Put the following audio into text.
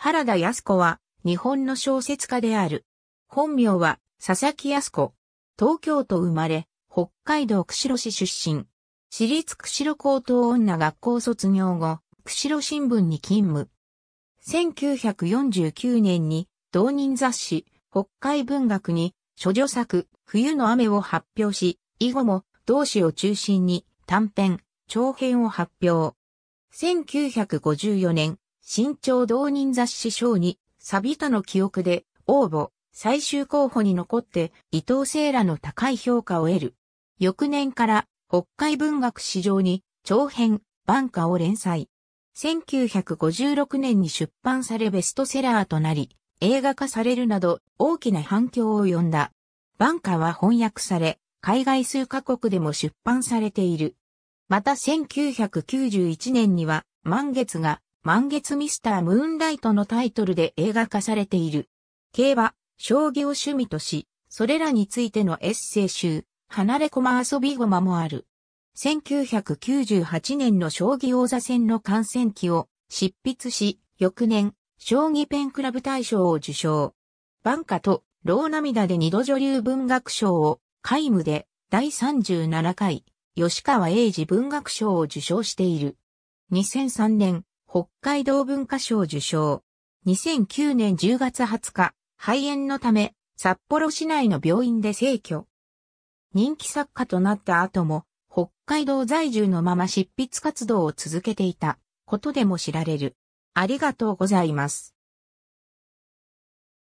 原田康子は日本の小説家である。本名は佐々木康子。東京都生まれ、北海道釧路市出身。私立釧路高等女学校卒業後、釧路新聞に勤務。1949年に同人雑誌北海文学に諸女作冬の雨を発表し、以後も同誌を中心に短編、長編を発表。1954年、新潮同人雑誌賞に、サビタの記憶で、応募、最終候補に残って、伊藤聖らの高い評価を得る。翌年から、北海文学史上に、長編、ン歌を連載。1956年に出版されベストセラーとなり、映画化されるなど、大きな反響を呼んだ。ン歌は翻訳され、海外数カ国でも出版されている。また1991年には、満月が満月ミスター・ムーンライトのタイトルで映画化されている。競馬、将棋を趣味とし、それらについてのエッセイ集、離れ駒遊び駒もある。1998年の将棋王座戦の観戦記を執筆し、翌年、将棋ペンクラブ大賞を受賞。晩夏と、老涙で二度女流文学賞を、皆無で、第37回、吉川英治文学賞を受賞している。2003年、北海道文化賞受賞。2009年10月20日、肺炎のため、札幌市内の病院で逝去。人気作家となった後も、北海道在住のまま執筆活動を続けていたことでも知られる。ありがとうございます。